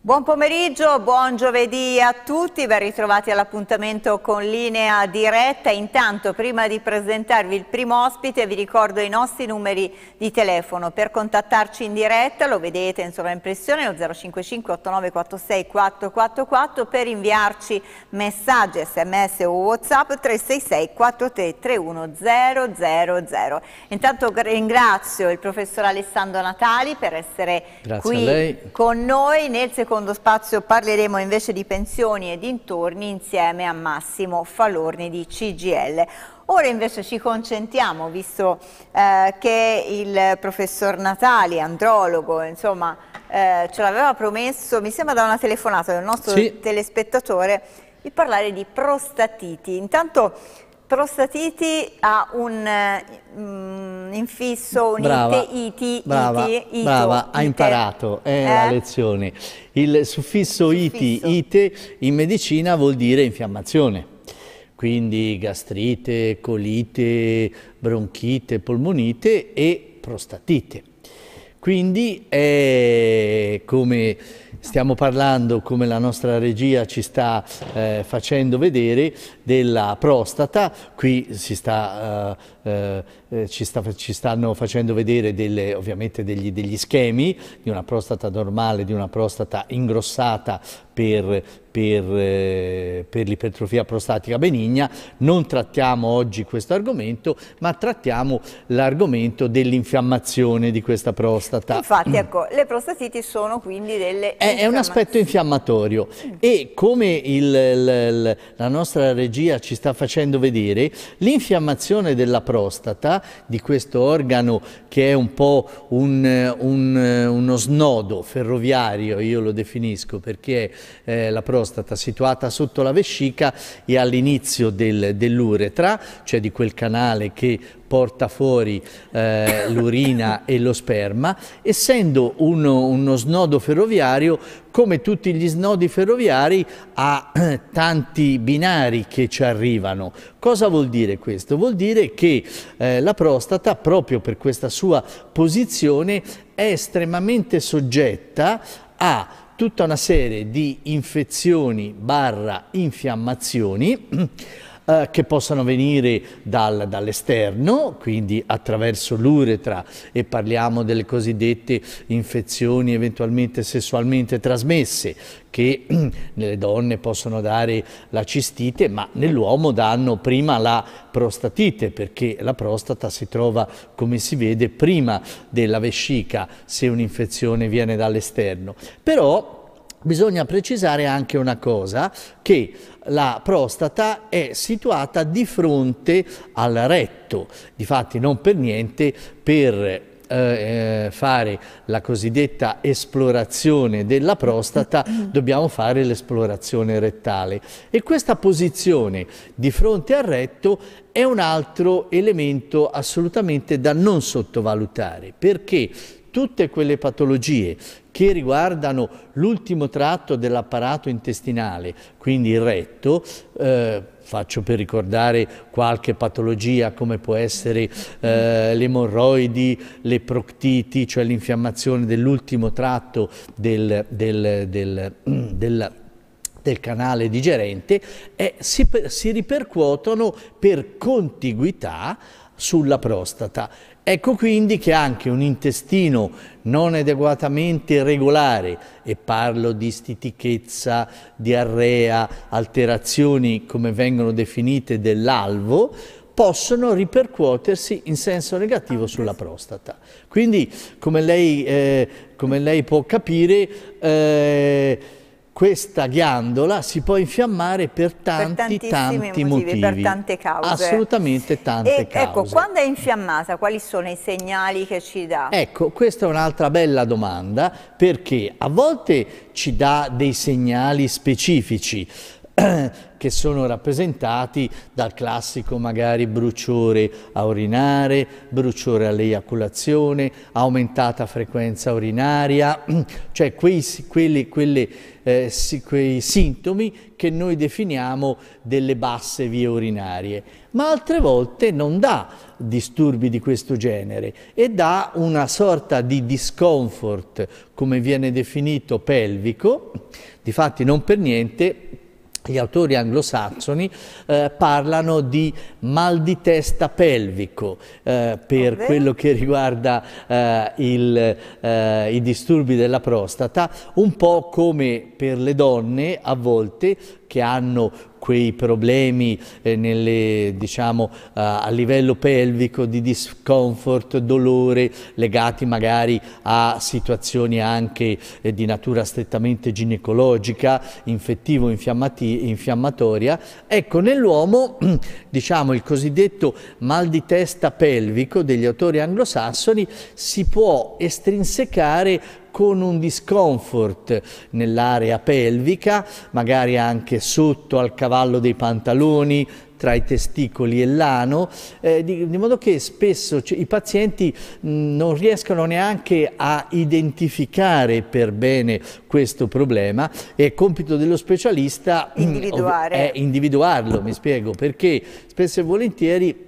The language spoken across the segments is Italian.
Buon pomeriggio, buon giovedì a tutti, ben ritrovati all'appuntamento con linea diretta. Intanto prima di presentarvi il primo ospite vi ricordo i nostri numeri di telefono per contattarci in diretta, lo vedete in sovraimpressione, lo 055 8946 444 per inviarci messaggi, sms o whatsapp 366 433 000. Intanto ringrazio il professor Alessandro Natali per essere Grazie qui con noi nel secondo secondo spazio parleremo invece di pensioni e dintorni insieme a Massimo Falorni di CGL. Ora invece ci concentriamo, visto eh, che il professor Natali, andrologo, insomma, eh, ce l'aveva promesso, mi sembra da una telefonata del nostro sì. telespettatore, di parlare di prostatiti. Intanto prostatiti ha un... Mm, infisso, un brava, ite, iti, brava, iti, ito, brava, ite. ha imparato eh, eh? la lezione. Il suffisso, Il suffisso iti, ite in medicina vuol dire infiammazione quindi gastrite, colite, bronchite, polmonite e prostatite. Quindi è come stiamo parlando, come la nostra regia ci sta eh, facendo vedere, della prostata, qui si sta eh, eh, eh, ci, sta, ci, stanno facendo vedere delle, ovviamente degli, degli schemi di una prostata normale, di una prostata ingrossata per, per, eh, per, l'ipertrofia prostatica benigna. Non trattiamo oggi questo argomento, ma trattiamo l'argomento dell'infiammazione di questa prostata. Infatti, mm. ecco, le prostatiti sono quindi delle È, è un aspetto infiammatorio mm. e come il, il, la nostra regia ci sta facendo vedere, l'infiammazione della prostata di questo organo che è un po' un, un, uno snodo ferroviario, io lo definisco, perché eh, la prostata situata sotto la vescica e all'inizio del, dell'uretra, cioè di quel canale che porta fuori eh, l'urina e lo sperma, essendo uno, uno snodo ferroviario come tutti gli snodi ferroviari ha eh, tanti binari che ci arrivano. Cosa vuol dire questo? Vuol dire che eh, la prostata, proprio per questa sua posizione, è estremamente soggetta a tutta una serie di infezioni barra infiammazioni eh, che possano venire dal, dall'esterno, quindi attraverso l'uretra e parliamo delle cosiddette infezioni eventualmente sessualmente trasmesse che nelle donne possono dare la cistite, ma nell'uomo danno prima la prostatite, perché la prostata si trova, come si vede, prima della vescica se un'infezione viene dall'esterno. Però Bisogna precisare anche una cosa, che la prostata è situata di fronte al retto, difatti non per niente per eh, eh fare la cosiddetta esplorazione della prostata mm. dobbiamo fare l'esplorazione rettale e questa posizione di fronte al retto è un altro elemento assolutamente da non sottovalutare perché tutte quelle patologie che riguardano l'ultimo tratto dell'apparato intestinale, quindi il retto, eh, faccio per ricordare qualche patologia come può essere eh, le emorroidi, le proctiti, cioè l'infiammazione dell'ultimo tratto del, del, del, del del canale digerente eh, si, si ripercuotono per contiguità sulla prostata Ecco quindi che anche un intestino non adeguatamente regolare, e parlo di stitichezza, diarrea, alterazioni come vengono definite dell'alvo, possono ripercuotersi in senso negativo sulla prostata. Quindi, come lei, eh, come lei può capire, eh, questa ghiandola si può infiammare per tanti, per tanti motivi, motivi, Per tante cause. Assolutamente tante e, ecco, cause. Ecco, quando è infiammata, quali sono i segnali che ci dà? Ecco, questa è un'altra bella domanda perché a volte ci dà dei segnali specifici. che sono rappresentati dal classico magari bruciore a urinare, bruciore all'eiaculazione, aumentata frequenza urinaria, cioè quei, quelli, quelli, eh, quei sintomi che noi definiamo delle basse vie urinarie, ma altre volte non dà disturbi di questo genere e dà una sorta di discomfort, come viene definito pelvico, difatti non per niente gli autori anglosassoni eh, parlano di mal di testa pelvico eh, per Vabbè. quello che riguarda eh, il, eh, i disturbi della prostata, un po' come per le donne a volte che hanno quei problemi eh, nelle, diciamo, a livello pelvico di discomfort, dolore legati magari a situazioni anche eh, di natura strettamente ginecologica, infettivo, infiammatoria. Ecco, nell'uomo diciamo, il cosiddetto mal di testa pelvico degli autori anglosassoni si può estrinsecare con un discomfort nell'area pelvica, magari anche sotto al cavallo dei pantaloni, tra i testicoli e l'ano, eh, di, di, modo che spesso i pazienti mh, non riescono neanche a identificare per bene questo problema e compito dello specialista mh, è individuarlo, mi spiego, perché spesso e volentieri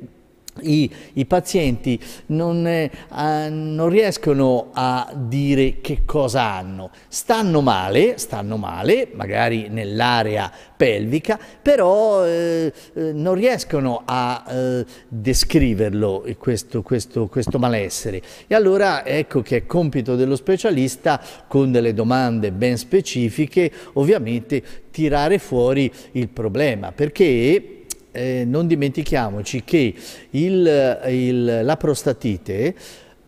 i, I, pazienti non, eh, non, riescono a dire che cosa hanno, stanno male, stanno male magari nell'area pelvica, però eh, eh non riescono a eh, descriverlo eh, questo, questo, questo, malessere. E allora ecco che è compito dello specialista, con delle domande ben specifiche, ovviamente tirare fuori il problema, perché eh, non dimentichiamoci che il, il, la prostatite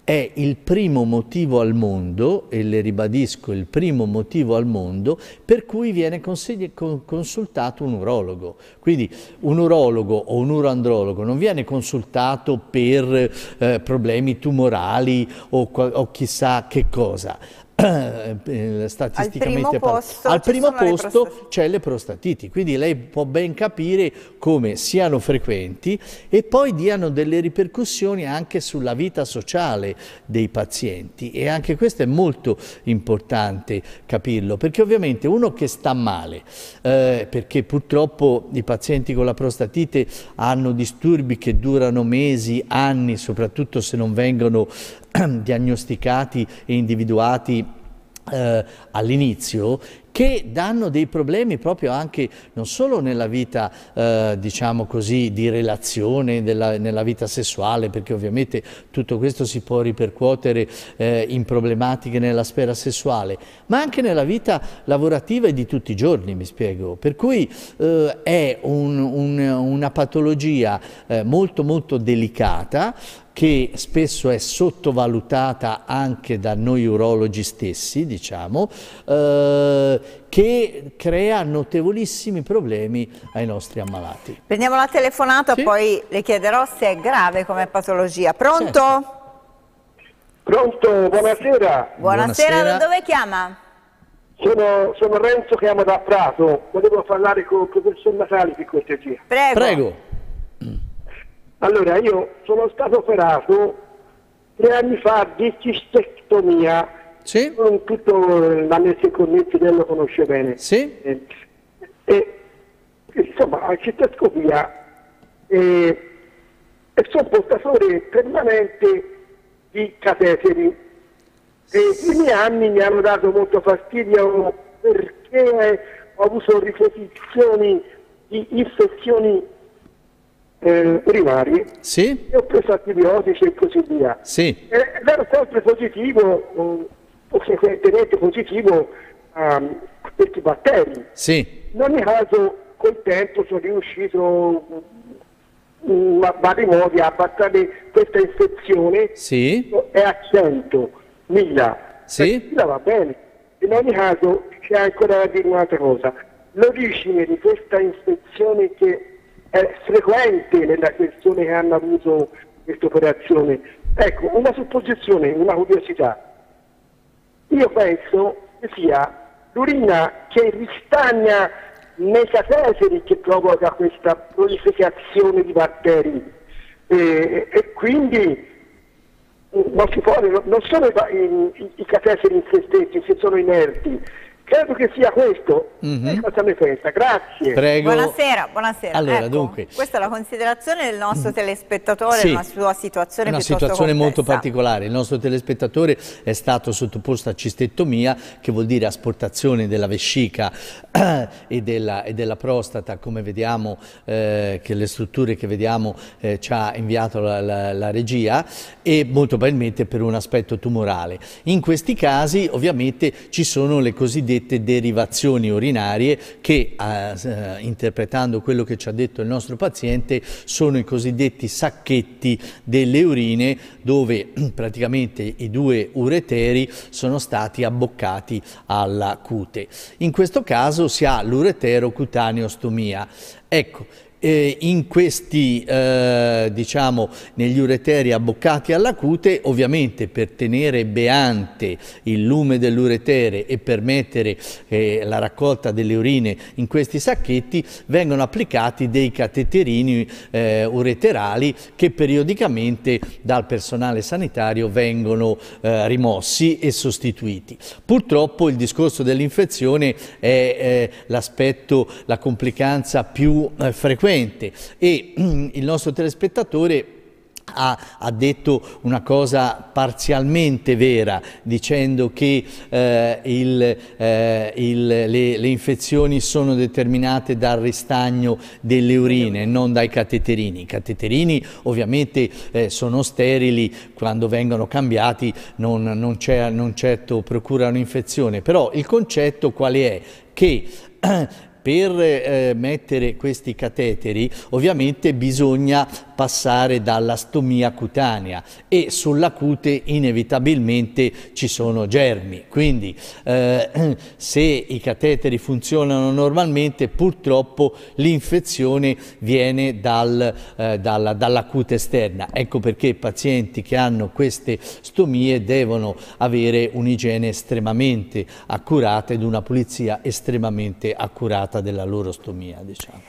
è il primo motivo al mondo, e le ribadisco, il primo motivo al mondo per cui viene consultato un urologo. Quindi un urologo o un uroandrologo non viene consultato per eh, problemi tumorali o, o chissà che cosa eh, statisticamente al primo posto, al primo posto c'è le prostatiti, quindi lei può ben capire come siano frequenti e poi diano delle ripercussioni anche sulla vita sociale dei pazienti e anche questo è molto importante capirlo, perché ovviamente uno che sta male, eh, perché purtroppo i pazienti con la prostatite hanno disturbi che durano mesi, anni, soprattutto se non vengono diagnosticati e individuati eh, all'inizio che danno dei problemi proprio anche non solo nella vita, eh, diciamo così, di relazione, della, nella vita sessuale, perché ovviamente tutto questo si può ripercuotere eh, in problematiche nella sfera sessuale, ma anche nella vita lavorativa e di tutti i giorni, mi spiego. Per cui eh, è un, un, una patologia eh, molto molto delicata che spesso è sottovalutata anche da noi urologi stessi, diciamo, eh, che crea notevolissimi problemi ai nostri ammalati. Prendiamo la telefonata, sì. poi le chiederò se è grave come patologia. Pronto? Certo. Pronto, buonasera. buonasera. Buonasera, da dove chiama? Sono, sono Renzo, chiamo da Prato. Volevo parlare con il professor Natali, per cortesia. Prego. Prego. Allora, io sono stato operato tre anni fa di cistectomia. Sì. Con tutto l'annessi Cornetti lo conosce bene. Sì. E, eh, e insomma, la cistectomia e, e sono portatore permanente di cateteri. E i primi anni mi hanno dato molto fastidio perché ho avuto ripetizioni di infezioni eh, primari sì? e ho preso antibiotici e così via. Sì. Eh, ed ero sempre positivo, o frequentemente positivo a um, questi batteri. Sì. In ogni caso col tempo sono riuscito um, a vari modi a battere questa infezione sì. è a 100.000. Sì. va bene. In ogni caso c'è ancora da dire un'altra cosa. L'origine di questa infezione che è frequente nella questione che hanno avuto questa operazione. Ecco, una supposizione, una curiosità. Io penso che sia l'urina che ristagna nei cateteri che provoca questa prolificazione di batteri e, e quindi mm, non, può, non sono i, i, i cateteri in se stessi, se sono inerti, Credo che sia questo. Mm-hmm. Facciamo questa, grazie. Prego. Buonasera, buonasera. Allora, ecco, dunque, questa è la considerazione del nostro mhm. telespettatore, sì, una sua situazione Una situazione complessa. molto particolare. Il nostro telespettatore è stato sottoposto a cistettomia, che vuol dire asportazione della vescica e, della, e, della, prostata, come vediamo eh, che le strutture che vediamo eh, ci ha inviato la, la, la regia, e molto probabilmente per un aspetto tumorale. In questi casi, ovviamente, ci sono le cosiddette cosiddette derivazioni urinarie che, eh, eh, interpretando quello che ci ha detto il nostro paziente, sono i cosiddetti sacchetti delle urine dove praticamente i due ureteri sono stati abboccati alla cute. In questo caso si ha l'uretero cutaneostomia. Ecco, eh, in questi, eh, diciamo, negli ureteri abboccati alla cute, ovviamente per tenere beante il lume dell'uretere e permettere eh, la raccolta delle urine in questi sacchetti, vengono applicati dei cateterini eh, ureterali che periodicamente dal personale sanitario vengono eh, rimossi e sostituiti. Purtroppo il discorso dell'infezione è eh, l'aspetto, la complicanza più frequente concorrente e mm, il nostro telespettatore ha, ha, detto una cosa parzialmente vera dicendo che eh, il, eh, il, le, le, infezioni sono determinate dal ristagno delle urine non dai cateterini. I cateterini ovviamente eh, sono sterili, quando vengono cambiati non, non, non certo procurano infezione, però il concetto qual è? Che per eh, mettere questi cateteri ovviamente bisogna passare dalla stomia cutanea e sulla cute inevitabilmente ci sono germi. Quindi eh, se i cateteri funzionano normalmente purtroppo l'infezione viene dal, eh, dalla, dalla cute esterna. Ecco perché i pazienti che hanno queste stomie devono avere un'igiene estremamente accurata ed una pulizia estremamente accurata della loro stomia. Diciamo.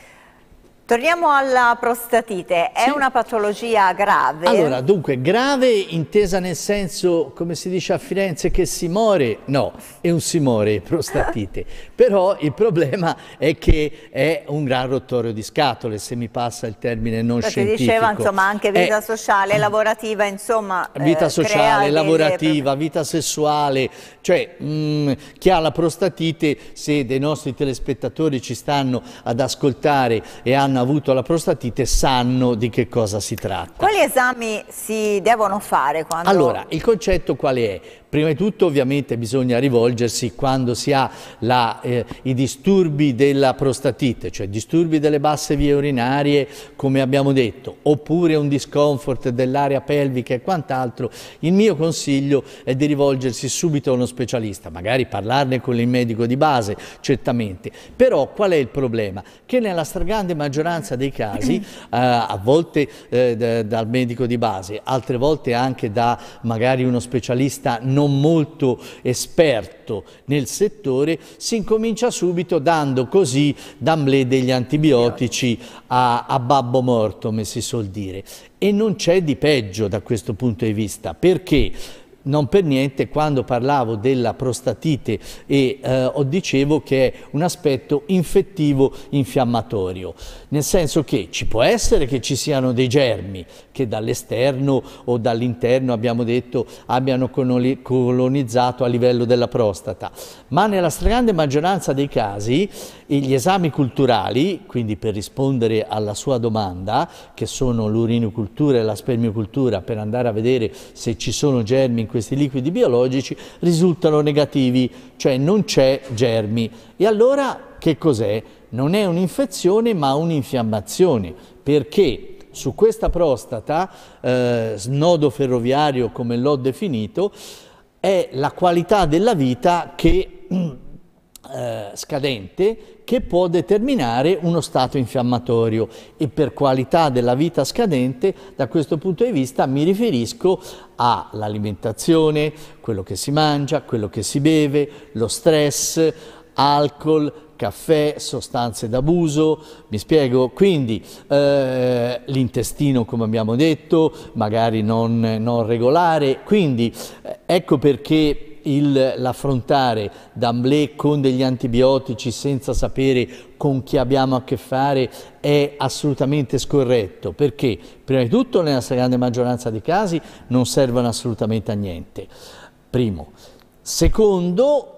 Torniamo alla prostatite, è sì. una patologia grave? Allora, dunque, grave intesa nel senso, come si dice a Firenze, che si muore? No, è un si muore, prostatite. Però il problema è che è un gran rottorio di scatole, se mi passa il termine non Perché scientifico. diceva, insomma, anche eh, vita è... sociale, eh, lavorativa, insomma... Eh, vita eh, sociale, lavorativa, vita sessuale. Cioè, mh, mm, chi ha la prostatite, se dei nostri telespettatori ci stanno ad ascoltare e hanno hanno avuto la prostatite sanno di che cosa si tratta. Quali esami si devono fare? Quando... Allora, il concetto qual è? Prima di tutto ovviamente bisogna rivolgersi quando si ha la, eh, i disturbi della prostatite, cioè disturbi delle basse vie urinarie come abbiamo detto, oppure un discomfort dell'area pelvica e quant'altro, il mio consiglio è di rivolgersi subito a uno specialista, magari parlarne con il medico di base, certamente. Però qual è il problema? Che nella stragrande maggioranza dei casi, eh, a volte eh, dal medico di base, altre volte anche da magari uno specialista non non molto esperto nel settore, si incomincia subito dando così d'amblè degli antibiotici a, a babbo morto, come si suol dire. E non c'è di peggio da questo punto di vista, perché non per niente quando parlavo della prostatite e eh, dicevo che è un aspetto infettivo infiammatorio, nel senso che ci può essere che ci siano dei germi che dall'esterno o dall'interno abbiamo detto abbiano colonizzato a livello della prostata, ma nella stragrande maggioranza dei casi gli esami culturali, quindi per rispondere alla sua domanda, che sono l'urinocultura e la spermiocultura, per andare a vedere se ci sono germi in questi liquidi biologici, risultano negativi, cioè non c'è germi. E allora che cos'è? Non è un'infezione ma un'infiammazione, perché su questa prostata, eh, snodo ferroviario come l'ho definito, è la qualità della vita che, eh, scadente che può determinare uno stato infiammatorio e per qualità della vita scadente da questo punto di vista mi riferisco all'alimentazione, quello che si mangia, quello che si beve, lo stress, alcol, caffè, sostanze d'abuso, mi spiego? Quindi eh, l'intestino, come abbiamo detto, magari non, non regolare, quindi eh, ecco perché l'affrontare d'amblè con degli antibiotici senza sapere con chi abbiamo a che fare è assolutamente scorretto perché prima di tutto nella stragrande maggioranza dei casi non servono assolutamente a niente primo secondo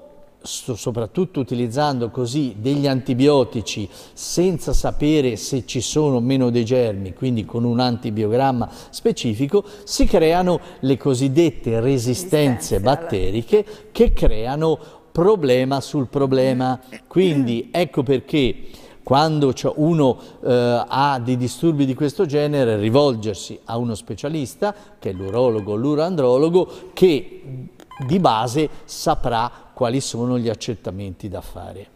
soprattutto utilizzando così degli antibiotici senza sapere se ci sono o meno dei germi, quindi con un antibiogramma specifico, si creano le cosiddette resistenze, resistenze batteriche alla... che creano problema sul problema. Quindi ecco perché quando uno eh, ha dei disturbi di questo genere rivolgersi a uno specialista, che è l'urologo o l'uroandrologo, che di base saprà quali sono gli accertamenti da fare.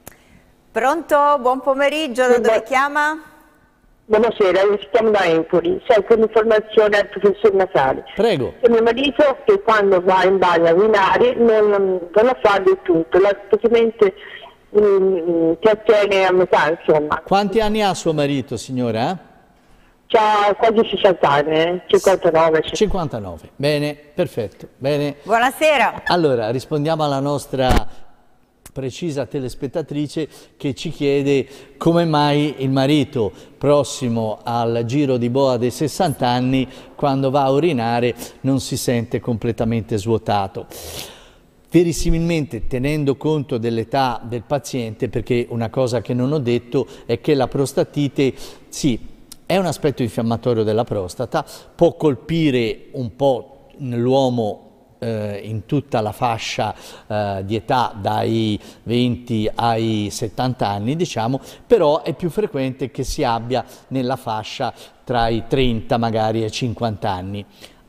Pronto? Buon pomeriggio, da dove chiama? Buonasera, mi chiamo da Empoli, cerco l'informazione al professor Natale. Prego. Il mio marito che quando va in bagno a guinare non, non la fa del tutto, la, praticamente mm, mm, ti attiene a metà, insomma. Quanti anni ha suo marito, signora? ha quasi 60 anni, 59. Eh? 59, bene, perfetto, bene. Buonasera. Allora, rispondiamo alla nostra precisa telespettatrice che ci chiede come mai il marito prossimo al giro di boa dei 60 anni quando va a urinare non si sente completamente svuotato verissimilmente tenendo conto dell'età del paziente, perché una cosa che non ho detto è che la prostatite, sì, è un aspetto infiammatorio della prostata, può colpire un po' l'uomo eh, in tutta la fascia eh, di età dai 20 ai 70 anni, diciamo, però è più frequente che si abbia nella fascia tra i 30 magari e i 50 anni.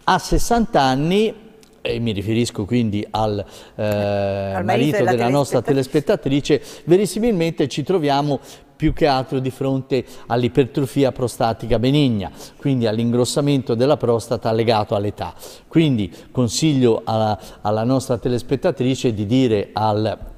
A 60 anni e mi riferisco quindi al, eh, al marito, marito della, della nostra telespettatrice, verissimilmente ci troviamo più che altro di fronte all'ipertrofia prostatica benigna, quindi all'ingrossamento della prostata legato all'età. Quindi consiglio alla, alla nostra telespettatrice di dire al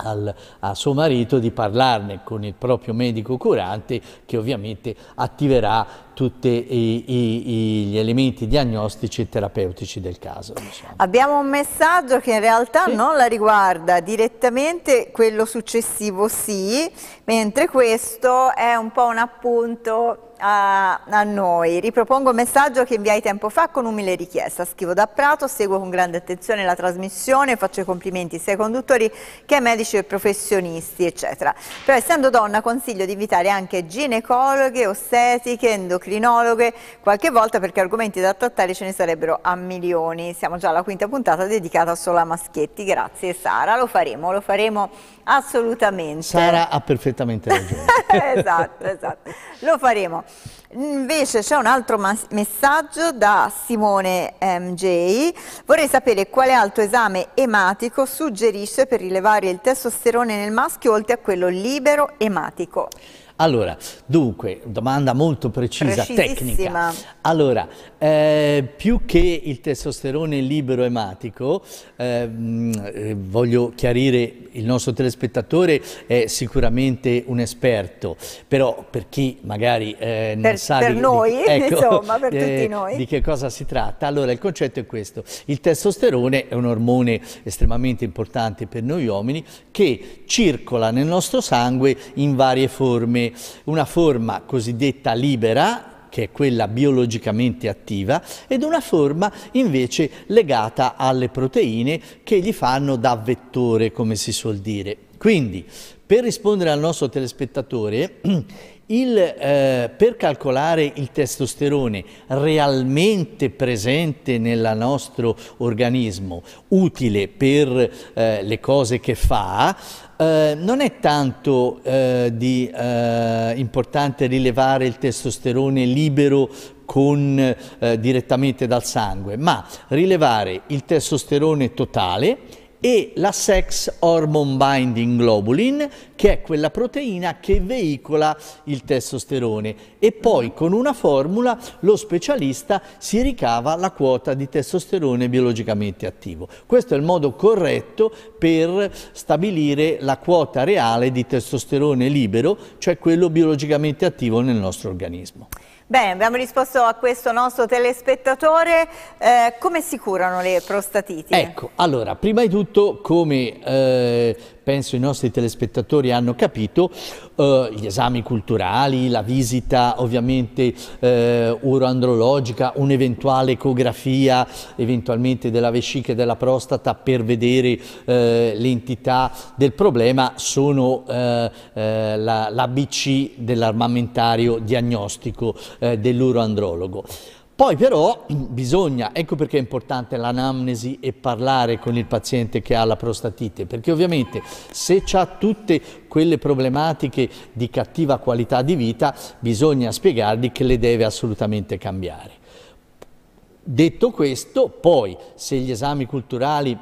al, a suo marito di parlarne con il proprio medico curante che ovviamente attiverà tutti gli elementi diagnostici e terapeutici del caso. Diciamo. Abbiamo un messaggio che in realtà sì. non la riguarda direttamente, quello successivo sì, mentre questo è un po' un appunto a, a noi. Ripropongo un messaggio che inviai tempo fa con umile richiesta. Scrivo da Prato, seguo con grande attenzione la trasmissione, faccio i complimenti sia ai conduttori che ai medici e professionisti, eccetera. Però essendo donna consiglio di invitare anche ginecologhe, ostetiche, endocrinologi, endocrinologhe, qualche volta perché argomenti da trattare ce ne sarebbero a milioni. Siamo già alla quinta puntata dedicata solo a maschietti, grazie Sara, lo faremo, lo faremo assolutamente. Sara ha perfettamente ragione. esatto, esatto, lo faremo. Invece c'è un altro messaggio da Simone MJ. Ehm, Vorrei sapere quale altro esame ematico suggerisce per rilevare il testosterone nel maschio oltre a quello libero ematico. Allora, dunque, domanda molto precisa, tecnica. Allora, eh, più che il testosterone libero ematico, ehm, eh, voglio chiarire, il nostro telespettatore è sicuramente un esperto, però per chi magari eh, non per, sa... Per di, noi, di, ecco, insomma, per eh, tutti noi. Di che cosa si tratta? Allora, il concetto è questo. Il testosterone è un ormone estremamente importante per noi uomini che circola nel nostro sangue in varie forme una forma cosiddetta libera, che è quella biologicamente attiva, ed una forma invece legata alle proteine che gli fanno da vettore, come si suol dire. Quindi, per rispondere al nostro telespettatore, Il, eh, per calcolare il testosterone realmente presente nel nostro organismo, utile per eh, le cose che fa, eh, non è tanto eh, di, eh, importante rilevare il testosterone libero con, eh, direttamente dal sangue, ma rilevare il testosterone totale e la sex hormone binding globulin, che è quella proteina che veicola il testosterone. E poi con una formula lo specialista si ricava la quota di testosterone biologicamente attivo. Questo è il modo corretto per stabilire la quota reale di testosterone libero, cioè quello biologicamente attivo nel nostro organismo. Bene, abbiamo risposto a questo nostro telespettatore. Eh, come si curano le prostatiti? Ecco, allora, prima di tutto come eh, penso i nostri telespettatori hanno capito, eh, gli esami culturali, la visita ovviamente eh, uroandrologica, un'eventuale ecografia eventualmente della vescica e della prostata per vedere eh, l'entità del problema sono eh, eh, l'ABC dell'armamentario diagnostico eh, dell'uroandrologo. Poi però mm, bisogna, ecco perché è importante l'anamnesi e parlare con il paziente che ha la prostatite, perché ovviamente se ha tutte quelle problematiche di cattiva qualità di vita bisogna spiegargli che le deve assolutamente cambiare. Detto questo, poi se gli esami culturali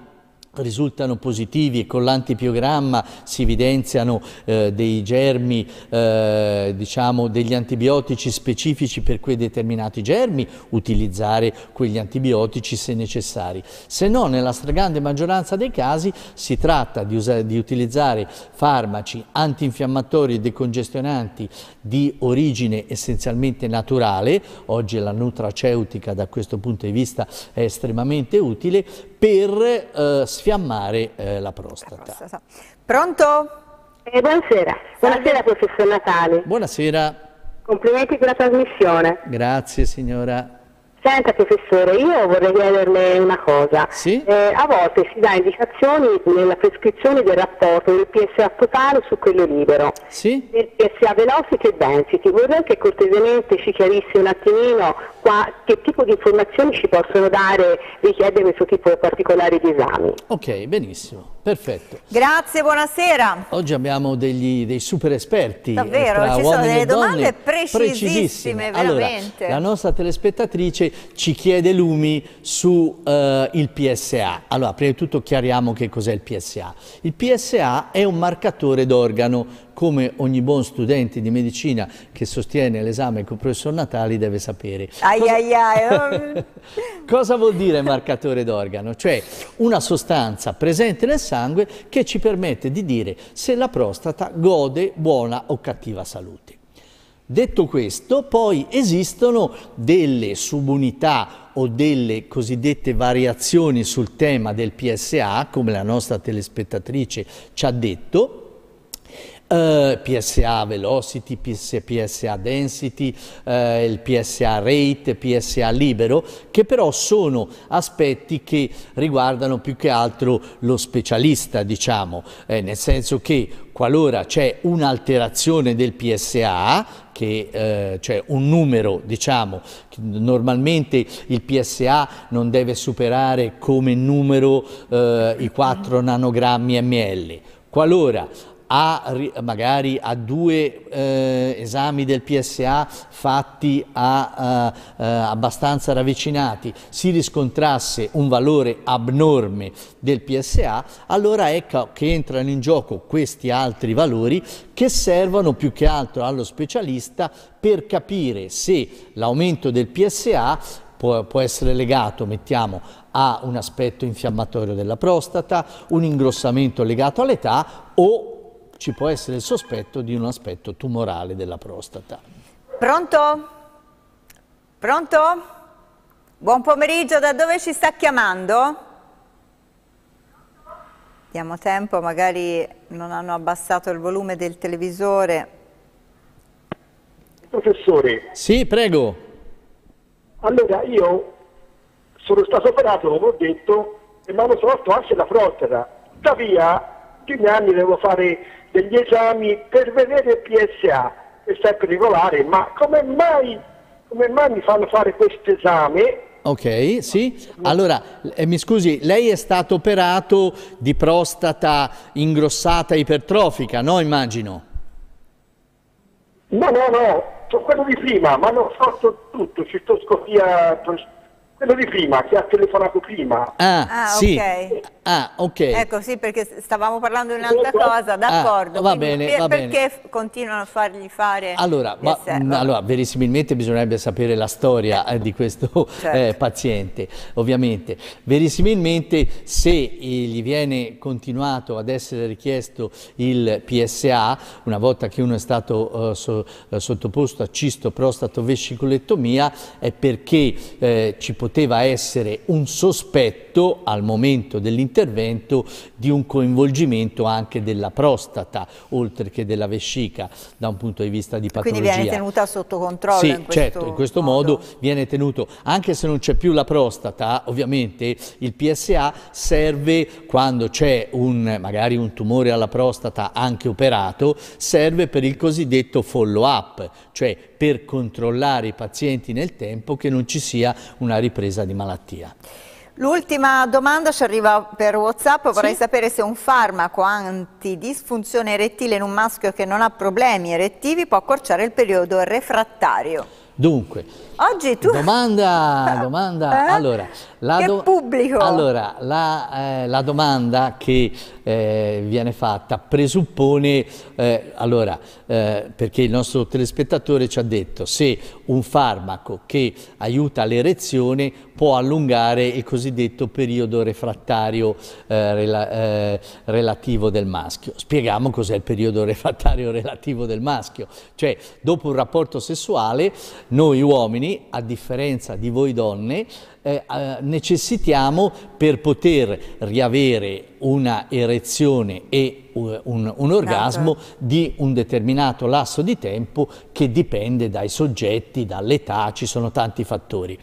risultano positivi e con l'antipiogramma si evidenziano eh, dei germi, eh, diciamo degli antibiotici specifici per quei determinati germi, utilizzare quegli antibiotici se necessari. Se no, nella stragrande maggioranza dei casi si tratta di, di utilizzare farmaci antinfiammatori e decongestionanti di origine essenzialmente naturale, oggi la nutraceutica da questo punto di vista è estremamente utile, per eh, sfiammare eh, la, prostata. la prostata. Pronto? Eh, buonasera. buonasera professor Natale. Buonasera. Complimenti per la trasmissione. Grazie signora. Senta professore, io vorrei chiederle una cosa. Sì? Eh, a volte si dà indicazioni nella prescrizione del rapporto del PSA totale su quello libero, sì? del PSA velocity e density. Vorrei che cortesemente ci chiarisse un attimino qua, che tipo di informazioni ci possono dare richiedere questo tipo di particolari di esami. Ok, benissimo. Perfetto. Grazie, buonasera. Oggi abbiamo degli, dei super esperti. Davvero, ci sono delle domande precisissime, precisissime. veramente. Allora, la nostra telespettatrice ci chiede l'UMI sul eh, PSA. Allora, prima di tutto chiariamo che cos'è il PSA. Il PSA è un marcatore d'organo, come ogni buon studente di medicina che sostiene l'esame con il professor Natali deve sapere. Ai cosa, ai ai. Oh. cosa vuol dire marcatore d'organo? Cioè una sostanza presente nel sangue che ci permette di dire se la prostata gode buona o cattiva salute. Detto questo, poi esistono delle subunità o delle cosiddette variazioni sul tema del PSA, come la nostra telespettatrice ci ha detto, Uh, eh, PSA velocity, PS, PSA density, uh, il PSA rate, PSA libero, che però sono aspetti che riguardano più che altro lo specialista, diciamo, eh, nel senso che qualora c'è un'alterazione del PSA, che eh, cioè un numero, diciamo, normalmente il PSA non deve superare come numero eh, i 4 nanogrammi ml. Qualora a, magari a due eh, esami del PSA fatti a, eh, eh, abbastanza ravvicinati si riscontrasse un valore abnorme del PSA, allora ecco che entrano in gioco questi altri valori che servono più che altro allo specialista per capire se l'aumento del PSA Può, può, essere legato, mettiamo, a un aspetto infiammatorio della prostata, un ingrossamento legato all'età o ci può essere il sospetto di un aspetto tumorale della prostata. Pronto? Pronto? Buon pomeriggio, da dove ci sta chiamando? Diamo tempo, magari non hanno abbassato il volume del televisore. Professore. Sì, prego. Allora, io sono stato operato, come ho detto, e mi hanno tolto anche la prostata. Tuttavia, primi anni devo fare degli esami per vedere PSA, questo è regolare, ma come mai, come mai mi fanno fare questo esame? Ok, sì. Allora, eh, mi scusi, lei è stato operato di prostata ingrossata ipertrofica, no? Immagino. No, no, no, sono quello di prima, ma l'ho fatto tutto, cistoscopia, quello di prima, che ha telefonato prima. Ah, ah sì. ok. Ah, ok. Ecco, sì, perché stavamo parlando di un'altra cosa, d'accordo. Ah, va bene, Quindi, va perché bene. continuano a fargli fare allora, ma, mm, allora, verissimilmente bisognerebbe sapere la storia eh, di questo eh, certo. eh, paziente, ovviamente. Verissimilmente, se gli viene continuato ad essere richiesto il PSA, una volta che uno è stato eh, so, eh, sottoposto a cisto prostato vescicolettomia, è perché ci possiamo poteva essere un sospetto al momento dell'intervento di un coinvolgimento anche della prostata, oltre che della vescica, da un punto di vista di patologia. Quindi viene tenuta sotto controllo sì, in questo certo, in questo modo. modo viene tenuto, anche se non c'è più la prostata, ovviamente il PSA serve quando c'è un, magari un tumore alla prostata anche operato, serve per il cosiddetto follow up, cioè per controllare i pazienti nel tempo che non ci sia una ripercussione presa di malattia. L'ultima domanda ci arriva per Whatsapp, vorrei sì. sapere se un farmaco antidisfunzione erettile in un maschio che non ha problemi erettivi può accorciare il periodo refrattario. Dunque, Oggi tu... Domanda, domanda. Eh? Allora, la do... pubblico! Allora, la, eh, la domanda che eh, viene fatta presuppone, eh, allora, eh, perché il nostro telespettatore ci ha detto se un farmaco che aiuta l'erezione può allungare il cosiddetto periodo refrattario eh, rela relativo del maschio. Spieghiamo cos'è il periodo refrattario relativo del maschio. Cioè, dopo un rapporto sessuale, noi uomini uomini, a differenza di voi donne, eh, eh, necessitiamo per poter riavere una erezione e eh, un, un, orgasmo esatto. di un determinato lasso di tempo che dipende dai soggetti, dall'età, ci sono tanti fattori.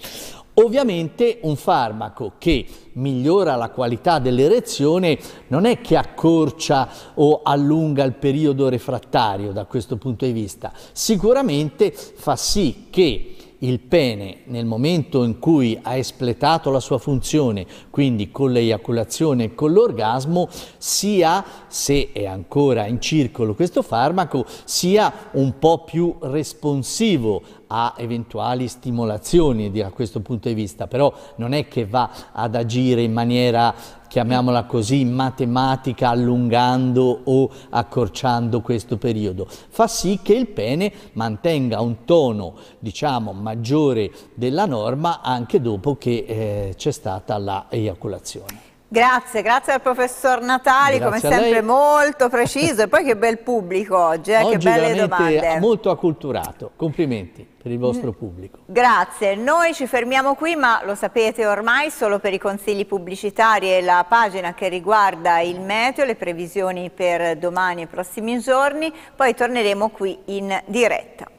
Ovviamente un farmaco che migliora la qualità dell'erezione non è che accorcia o allunga il periodo refrattario da questo punto di vista, sicuramente fa sì che il pene nel momento in cui ha espletato la sua funzione, quindi con l'eiaculazione e con l'orgasmo, sia, se è ancora in circolo questo farmaco, sia un po' più responsivo a eventuali stimolazioni da questo punto di vista, però non è che va ad agire in maniera chiamiamola così, in matematica allungando o accorciando questo periodo. Fa sì che il pene mantenga un tono, diciamo, maggiore della norma anche dopo che eh, c'è stata la eiaculazione. Grazie, grazie al professor Natali, grazie come sempre lei. molto preciso e poi che bel pubblico oggi, eh? oggi che belle domande. molto acculturato, complimenti per il vostro mm. pubblico. Grazie, noi ci fermiamo qui ma lo sapete ormai solo per i consigli pubblicitari e la pagina che riguarda il meteo, le previsioni per domani e i prossimi giorni, poi torneremo qui in diretta.